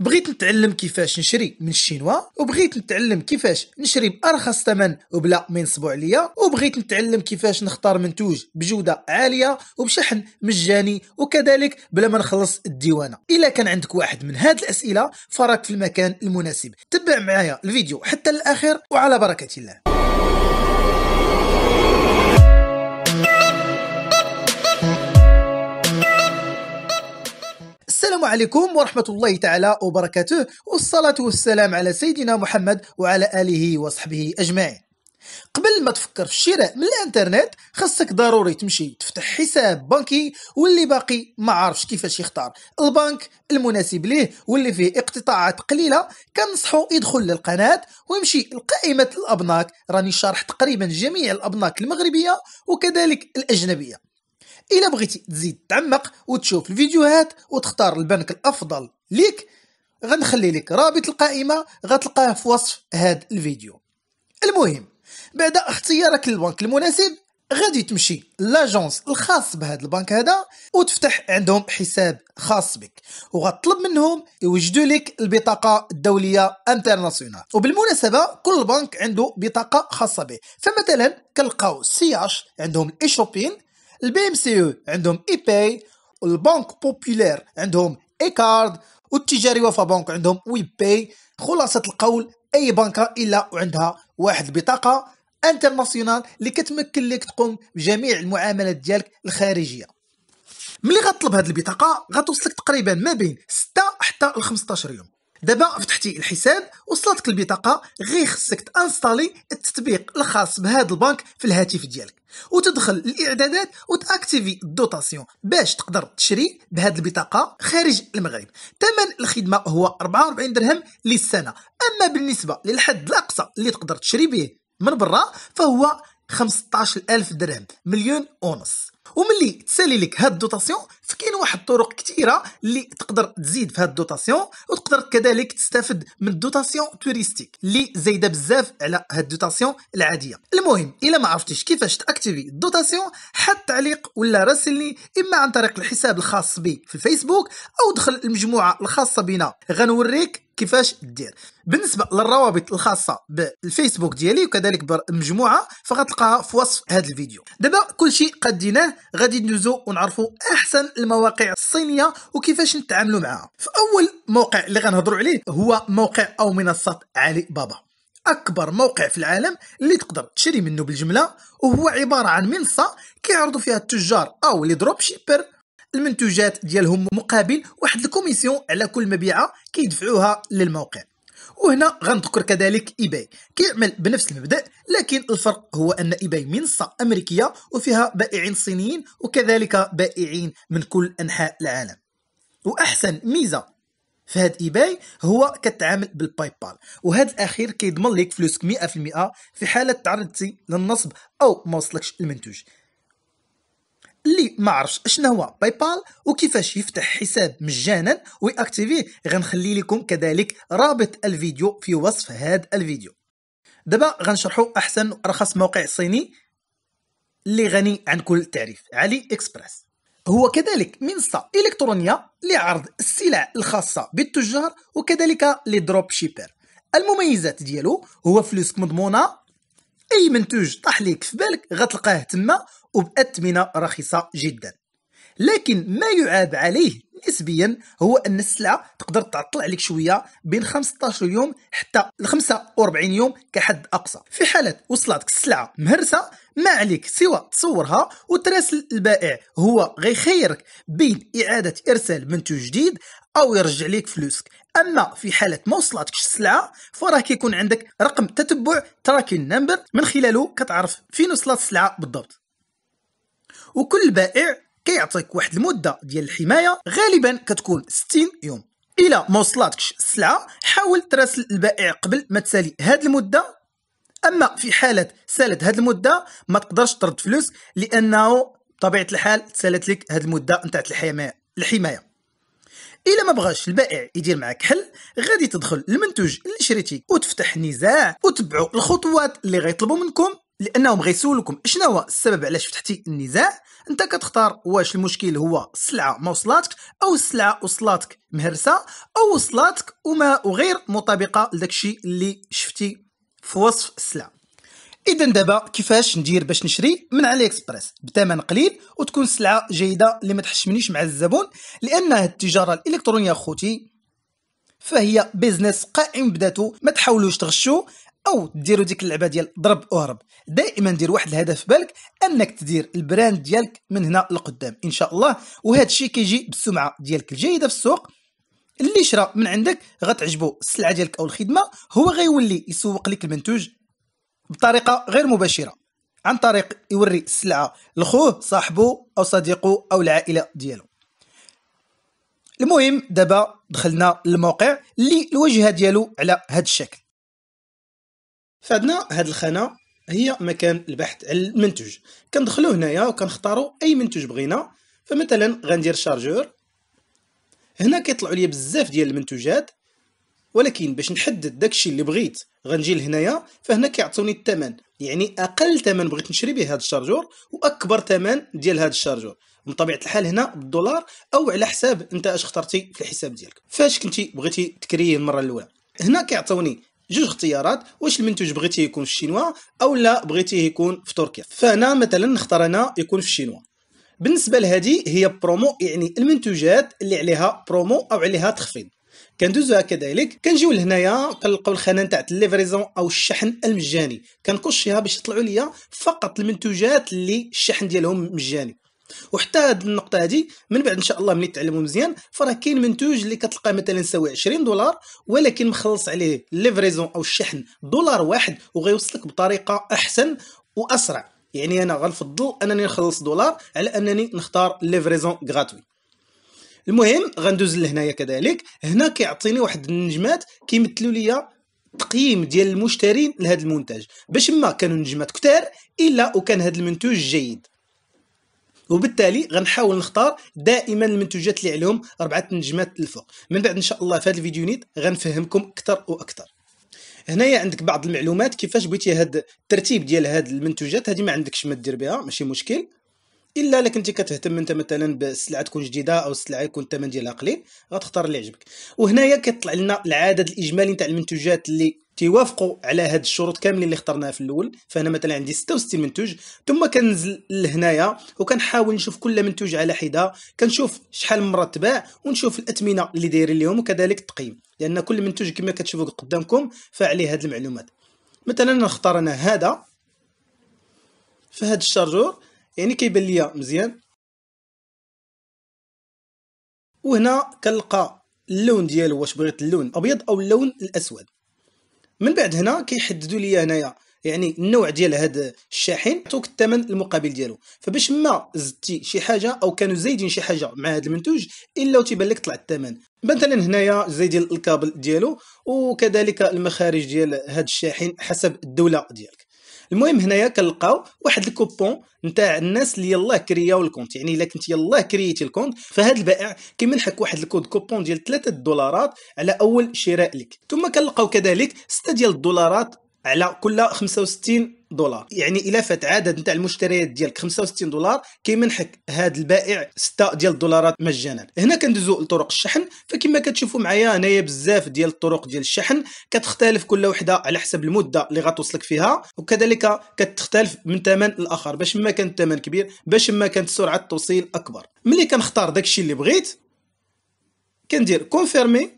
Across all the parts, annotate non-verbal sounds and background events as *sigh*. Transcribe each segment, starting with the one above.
بغيت نتعلم كيفاش نشري من الشينوا وبغيت نتعلم كيفاش نشري بارخص ثمن وبلا ما ينصبوا عليا وبغيت نتعلم كيفاش نختار منتوج بجوده عاليه وبشحن مجاني وكذلك بلا ما نخلص الديوانه الا كان عندك واحد من هذه الاسئله فراك في المكان المناسب تبع معايا الفيديو حتى الاخر وعلى بركه الله السلام عليكم ورحمة الله تعالى وبركاته والصلاة والسلام على سيدنا محمد وعلى آله وصحبه أجمعين قبل ما تفكر في الشراء من الانترنت خصك ضروري تمشي تفتح حساب بنكي واللي باقي ما عارفش كيفاش يختار البنك المناسب ليه واللي فيه اقتطاعات قليله كنصحو يدخل للقناه ويمشي لقائمه الابناك راني شارح تقريبا جميع الابناك المغربيه وكذلك الاجنبيه الا بغيتي تزيد تعمق وتشوف الفيديوهات وتختار البنك الافضل ليك غنخلي لك رابط القائمه غتلقاه في وصف هذا الفيديو المهم بعد اختيارك للبنك المناسب غادي تمشي لاجونس الخاص بهذا البنك هذا وتفتح عندهم حساب خاص بك وغتطلب منهم يوجدوا لك البطاقه الدوليه انترناسيونال وبالمناسبه كل بنك عنده بطاقه خاصه به فمثلا كنلقاو سياش عندهم الايشوبين البي ام سي او عندهم اي باي والبنك بوبولير عندهم اي كارد والتجاري وفا بنك عندهم وي باي خلاصه القول اي بنكه الا وعندها واحد بطاقه انترناسيونال اللي كتمكن لك تقوم بجميع المعاملات ديالك الخارجيه ملي غتطلب هاد البطاقه غتوصلك تقريبا ما بين 6 حتى ل 15 يوم دابا فتحتي الحساب وصلتك البطاقه غير خصك تانستالي التطبيق الخاص بهذا البنك في الهاتف ديالك وتدخل الاعدادات وتاكتيفي الدوتاسيون باش تقدر تشري بهاد البطاقه خارج المغرب ثمن الخدمه هو 44 درهم للسنه اما بالنسبه للحد الاقصى اللي تقدر تشري به من برا فهو 15000 درهم مليون ونص وملي تسالي لك هاد الدوتاسيون فكاين واحد الطرق كثيره اللي تقدر تزيد في هاد الدوتاسيون وتقدر كذلك تستافد من الدوتاسيون توريستيك اللي زايده بزاف على هاد الدوتاسيون العاديه المهم الا ما عرفتيش كيفاش تاكتيفي الدوتاسيون حط تعليق ولا راسلني اما عن طريق الحساب الخاص بي في الفيسبوك او دخل المجموعه الخاصه بنا غنوريك كيفاش دير بالنسبه للروابط الخاصه بالفيسبوك ديالي وكذلك بالمجموعه فغتلقاها في وصف هذا الفيديو دابا كلشي قديناه غادي ندوزو ونعرفوا احسن المواقع الصينيه وكيفاش نتعاملوا معها فاول موقع اللي غنهضروا عليه هو موقع او منصه علي بابا اكبر موقع في العالم اللي تقدر تشري منه بالجمله وهو عباره عن منصه كيعرضوا فيها التجار او لي دروب شيبر المنتوجات ديالهم مقابل واحد الكوميسيون على كل مبيعه كيدفعوها للموقع وهنا غنذكر كذلك ايباي كيعمل بنفس المبدا لكن الفرق هو ان ايباي منصه امريكيه وفيها بائعين صينيين وكذلك بائعين من كل انحاء العالم واحسن ميزه في هاد ايباي هو كتعامل بالباي بال وهذا الاخير كيضمن لك فلوسك 100% في حاله تعرضتي للنصب او ما وصلكش المنتوج اللي ما عرفش شنو هو باي بال وكيفاش يفتح حساب مجانا وياكتيفي غنخلي لكم كذلك رابط الفيديو في وصف هذا الفيديو دابا غنشرحوا احسن وارخص موقع صيني اللي غني عن كل تعريف علي اكسبريس هو كذلك منصة إلكترونية لعرض السلع الخاصة بالتجار وكذلك لدروب شيبر المميزات ديالو هو فلوسك مضمونة أي منتوج طاح ليك في بالك غتلقاه تما وبأثمنة رخيصة جدا لكن ما يعاب عليه نسبيا هو ان السلعه تقدر تعطل عليك شويه بين 15 يوم حتى ل 45 يوم كحد اقصى في حاله وصلتك السلعه مهرسه ما عليك سوى تصورها وتراسل البائع هو غيخيرك بين اعاده ارسال منتوج جديد او يرجع لك فلوسك اما في حاله ما وصلتكش السلعه فراه كيكون عندك رقم تتبع تراكين نمبر من خلاله كتعرف فين وصلت السلعه بالضبط وكل بائع كيعطيك واحد المده ديال الحمايه غالبا كتكون 60 يوم الى ما وصلاتكش السلعه حاول تراسل البائع قبل ما تسالي هذه المده اما في حاله سالت هذه المده ما تقدرش ترد فلوس لانه بطبيعه الحال سالت لك هذه المده نتاع الحمايه الحمايه الا ما بغاش البائع يدير معك حل غادي تدخل المنتوج اللي شريتي وتفتح نزاع وتبعوا الخطوات اللي غيطلبوا منكم لانهم غيسولكم شنو هو السبب علاش فتحتي النزاع انت كتختار واش المشكل هو السلعه ما وصلاتك او السلعه وصلاتك مهرسه او وصلاتك وما وغير مطابقه لداكشي الشيء اللي شفتي في وصف السلعه اذا دابا كيفاش ندير باش نشري من علي اكسبريس بثمن قليل وتكون السلعه جيده اللي ما تحشمنيش مع الزبون لان التجاره الالكترونيه اخوتي فهي بيزنس قائم بذاته ما تحاولوش تغشوا او ديروا ديك اللعبه ديال ضرب اهرب دائما دير واحد الهدف في بالك انك تدير البراند ديالك من هنا لقدام ان شاء الله وهذا الشيء كيجي بالسمعه ديالك الجيده في السوق اللي شرا من عندك غتعجبو السلعه ديالك او الخدمه هو غيولي يسوق لك المنتوج بطريقه غير مباشره عن طريق يوري السلعه لخوه صاحبه او صديقه او العائله ديالو المهم دابا دخلنا للموقع اللي الواجهه ديالو على هذا الشكل فعندنا هاد الخانه هي مكان البحث على المنتج كندخلو هنايا وكنختاروا اي منتج بغينا فمثلا غندير شارجور هنا كيطلعوا لي بزاف ديال المنتوجات ولكن باش نحدد داكشي اللي بغيت غنجي لهنايا فهنا كيعطوني الثمن يعني اقل ثمن بغيت نشري به هذا الشارجور واكبر ثمن ديال هذا الشارجور من طبيعه الحال هنا بالدولار او على حساب انت اش اخترتي في الحساب ديالك فاش كنتي بغيتي تكريه المره الاولى هنا كيعطوني جوج اختيارات واش المنتوج بغيتيه يكون في الشينوا او لا بغيتيه يكون في تركيا فانا مثلا نختار انا يكون في الشينوا بالنسبه لهذه هي برومو يعني المنتوجات اللي عليها برومو او عليها تخفيض كندوزوها كذلك كنجيو لهنايا كنلقاو الخانه نتاع الليفريزون او الشحن المجاني كنكشيها باش يطلعوا ليا فقط المنتوجات اللي الشحن ديالهم مجاني وحتى هاد النقطه هادي من بعد ان شاء الله ملي تعلموا مزيان فراه كاين منتوج اللي كتلقى مثلا يساوي 20 دولار ولكن مخلص عليه ليفريزون او الشحن دولار واحد وغيوصلك بطريقه احسن واسرع يعني انا غنفضل انني نخلص دولار على انني نختار ليفريزون غراتوي المهم غندوز لهنايا كذلك هنا كيعطيني واحد النجمات كيمثلوا ليا التقييم ديال المشترين لهذا المنتج باش ما كانوا نجمات كثار الا وكان هذا المنتوج جيد وبالتالي غنحاول نختار دائما المنتوجات اللي عليهم اربعه نجمات الفوق من بعد ان شاء الله في هذا الفيديو نيت غنفهمكم اكثر واكثر هنايا عندك بعض المعلومات كيفاش بغيتي هاد الترتيب ديال هاد المنتوجات هذه ما عندكش ما دير بها ماشي مشكل الا الا كنتي كتهتم انت مثلا بالسلعه تكون جديده او السلعه يكون الثمن ديالها قليل غتختار اللي يعجبك وهنايا كيطلع لنا العدد الاجمالي نتاع المنتوجات اللي تيوافقوا على هاد الشروط كاملين اللي اخترناها في الاول فانا مثلا عندي 66 منتوج ثم كنزل لهنايا وكنحاول نشوف كل منتوج على حده كنشوف شحال من مره تباع ونشوف الاثمنه اللي دايرين لهم وكذلك التقييم لان كل منتوج كما كتشوفوا قدامكم فعليه هاد المعلومات مثلا اخترنا انا هذا فهاد الشارجور يعني كيبان ليا مزيان وهنا كنلقى اللون ديالو واش بغيت اللون الابيض او اللون الاسود من بعد هنا كيحددوا لي هنايا يعني النوع ديال هذا الشاحن توك الثمن المقابل ديالو فباش ما زدتي شي حاجه او كانوا زايدين شي حاجه مع هذا المنتوج الا تيبان لك طلع الثمن مثلا هنايا زايدين الكابل ديالو وكذلك المخارج ديال هذا الشاحن حسب الدوله ديالك المهم هنايا كنلقاو واحد الكوبون نتاع الناس اللي يلاه كرياو الكونت يعني الا كنت يلاه كرييتي الكونت فهاد البائع كيمنحك واحد الكود كوبون ديال 3 دولارات على اول شراء لك ثم كنلقاو كذلك 6 ديال الدولارات على كل 65 دولار يعني الا فات عدد نتاع المشتريات ديالك 65 دولار كيمنحك هذا البائع 6 ديال الدولارات مجانا هنا كندوزو لطرق الشحن فكما كتشوفوا معايا هنايا بزاف ديال الطرق ديال الشحن كتختلف كل وحده على حسب المده اللي غتوصلك فيها وكذلك كتختلف من ثمن الاخر باش ما كان الثمن كبير باش ما كانت سرعه التوصيل اكبر ملي كنختار داكشي اللي بغيت كندير كونفيرمي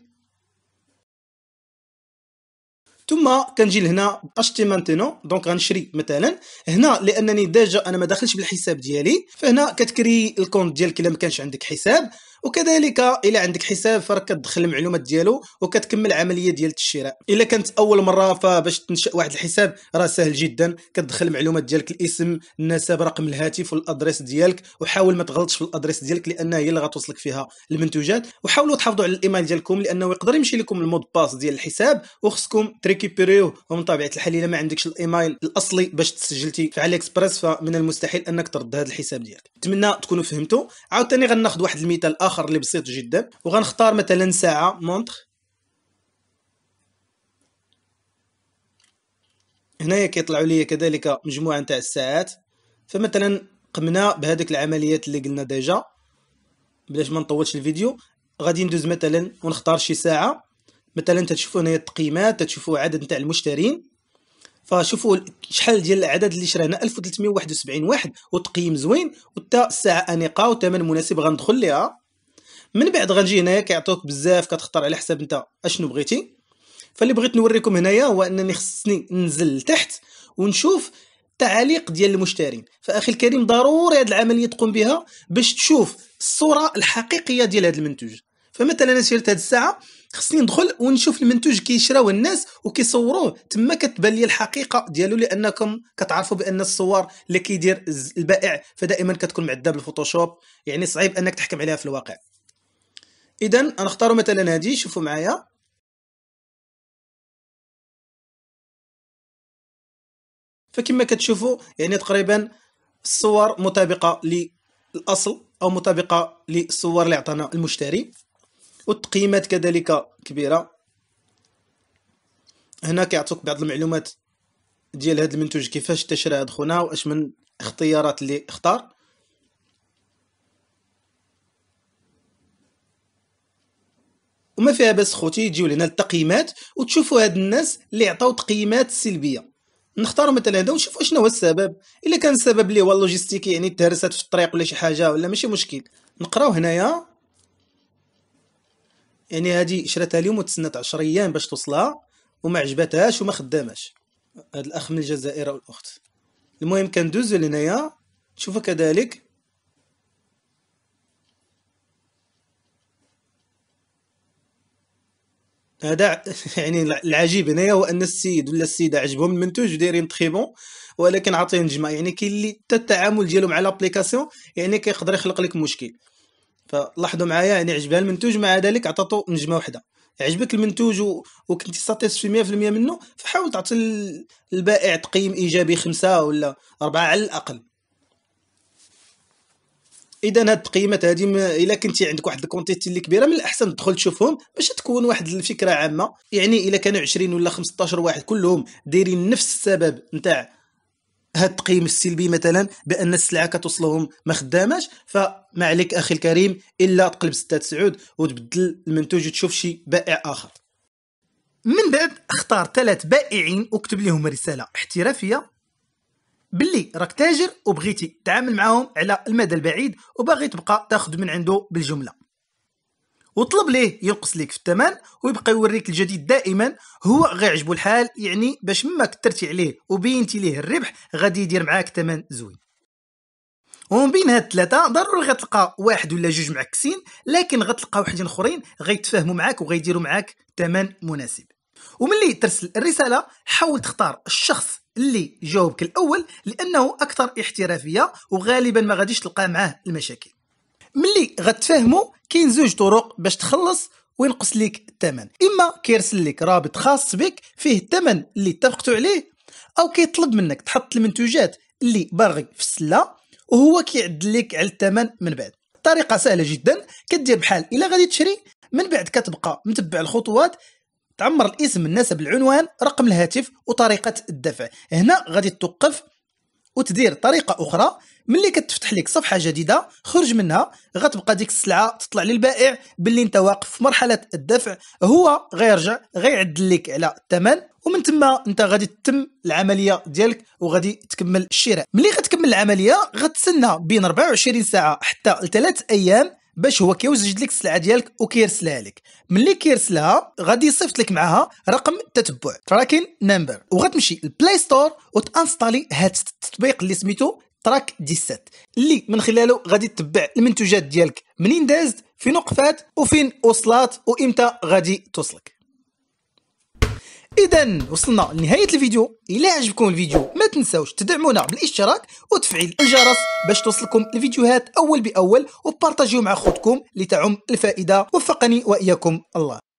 ثم كنجي لهنا اشتي مانتينو دونك غنشري مثلا هنا لانني ديجا انا ما داخلش بالحساب ديالي فهنا كتكري الكونت ديالك الا ما كانش عندك حساب وكذلك الا عندك حساب فراك كتدخل المعلومات ديالو وكتكمل العمليه ديال الشراء الا كانت اول مره فباش تنشا واحد الحساب راه سهل جدا كتدخل المعلومات ديالك الاسم النسب رقم الهاتف والادريس ديالك وحاول ما تغلطش في الادريس ديالك لان هي اللي غتوصلك فيها المنتوجات وحاولوا تحافظوا على الايميل ديالكم لانه يقدر يمشي لكم المود باس ديال الحساب وخصكم تريكيبيريوه ومن طبيعه الحال الا ما عندكش الايميل الاصلي باش تسجلتي في علي اكسبريس فمن المستحيل انك ترد هذا الحساب ديالك نتمنى تكونوا فهمتوا عاوتاني غناخذ واحد المثال اخر اخر اللي بسيط جدا وغنختار مثلا ساعه مونتر هنايا كيطلعوا لي كذلك مجموعه نتاع الساعات فمثلا قمنا بهذيك العمليات اللي قلنا ديجا بلاش ما نطولش الفيديو غادي ندوز مثلا ونختار شي ساعه مثلا تتشوفوا هنايا التقييمات تتشوفوا عدد نتاع المشترين فشوفوا شحال ديال العدد اللي شرينا 1371 واحد وتقييم زوين وتا الساعه انيقه وثمن مناسب غندخل ليها من بعد غنجي هنايا كيعطوك بزاف كتختار على حساب انت اشنو بغيتي فاللي بغيت نوريكم هنايا هو انني خصني ننزل لتحت ونشوف التعاليق ديال المشترين فاخي الكريم ضروري هذه العمليه تقوم بها باش تشوف الصوره الحقيقيه ديال هذا المنتوج فمثلا انا سيرت هذه الساعه خصني ندخل ونشوف المنتوج كيشراو الناس وكيصوروه تما كتبان لي الحقيقه ديالو لانكم كتعرفوا بان الصور اللي كيدير البائع فدائما كتكون معده بالفوتوشوب يعني صعيب انك تحكم عليها في الواقع اذا نختار مثلا هذه شوفوا معايا فكما كتشوفوا يعني تقريبا الصور مطابقه للاصل او مطابقه للصور اللي عطانا المشتري والتقييمات كذلك كبيره هنا كيعطوك بعض المعلومات ديال هذا المنتوج كيفاش تشرى خونا واش من اختيارات اللي اختار وما فيها باس خوتي يجيو لهنا التقييمات وتشوفوا هاد الناس اللي عطاو تقييمات سلبيه نختاروا مثلا هذا ونشوفوا شنو هو السبب الا كان السبب اللي هو اللوجيستيكي يعني تهرسات في الطريق ولا شي حاجه ولا ماشي مشكل نقراو هنايا يعني هذه شراتها اليوم وتسنات 10 ايام باش توصلها وما عجبتهاش وما خداماش هذا الاخ من الجزائر او الاخت المهم كندوزو لهنايا تشوفوا كذلك هذا *laughs* يعني العجيب هنايا هو ان السيد ولا السيده عجبهم المنتوج ودايرين تخي بون ولكن عاطيه نجمه يعني كاين اللي حتى التعامل ديالهم مع لابليكاسيون يعني كيقدر يخلق لك مشكل فلاحظوا معايا يعني عجبها المنتوج مع ذلك عطاتو نجمه واحده عجبك المنتوج و... وكنتي ساتيسفي 100% منه فحاول تعطي البائع تقييم ايجابي خمسة ولا أربعة على الاقل اذا هاد التقييمات م... الا كنتي عندك واحد الكونتيتي اللي كبيره من الاحسن تدخل تشوفهم باش تكون واحد الفكره عامه يعني الا كانوا 20 ولا 15 واحد كلهم دايرين نفس السبب نتاع هاد التقييم السلبي مثلا بان السلعه كتوصلهم ما خداماش فما عليك اخي الكريم الا تقلب ستات سعود وتبدل المنتوج وتشوف شي بائع اخر من بعد اختار ثلاث بائعين وكتب لهم رساله احترافيه باللي راك تاجر وبغيتي تعامل معاهم على المدى البعيد وباغي تبقى تاخذ من عنده بالجمله وطلب ليه ينقص ليك في الثمن ويبقى يوريك الجديد دائما هو غيعجبو الحال يعني باش مما كثرتي عليه وبينتي ليه الربح غادي يدير معاك ثمن زوين ومن بين هاد الثلاثه ضروري غتلقى واحد ولا جوج معكسين لكن غتلقى وحدين اخرين غيتفاهموا معاك وغيديروا معاك ثمن مناسب وملي ترسل الرساله حاول تختار الشخص اللي جاوبك الاول لانه اكثر احترافيه وغالبا ما غاديش تلقى معاه المشاكل ملي غتفهمو كاين زوج طرق باش تخلص وينقص لك الثمن اما كيرسل لك رابط خاص بك فيه الثمن اللي اتفقتوا عليه او كيطلب منك تحط المنتوجات اللي باغي في السله وهو كيعدل لك على الثمن من بعد الطريقه سهله جدا كدير بحال الا غادي تشري من بعد كتبقى متبع الخطوات تعمر الاسم النسب العنوان رقم الهاتف وطريقه الدفع هنا غادي توقف وتدير طريقه اخرى ملي كتفتح لك صفحه جديده خرج منها غتبقى ديك السلعه تطلع للبائع باللي انت واقف في مرحله الدفع هو غيرجع غيعدل لك على الثمن ومن ثم انت غادي تتم العمليه ديالك وغادي تكمل الشراء ملي غتكمل العمليه غتسنى بين 24 ساعه حتى لثلاث ايام باش هو كيوجد لك السلعه ديالك وكيرسلها لك ملي كيرسلها غادي يصيفط لك معاها رقم التتبع تراكين نمبر وغتمشي البلاي ستور وتانستالي هاد التطبيق اللي سميتو تراك ديسات اللي من خلاله غادي تتبع المنتوجات ديالك منين دازت فين وقفات وفين وصلات وامتى غادي توصلك اذا وصلنا لنهايه الفيديو الى عجبكم الفيديو ما تنساوش تدعمونا بالاشتراك وتفعيل الجرس باش توصلكم الفيديوهات اول باول وبارطاجيو مع خوتكم لتعم الفائده وفقني واياكم الله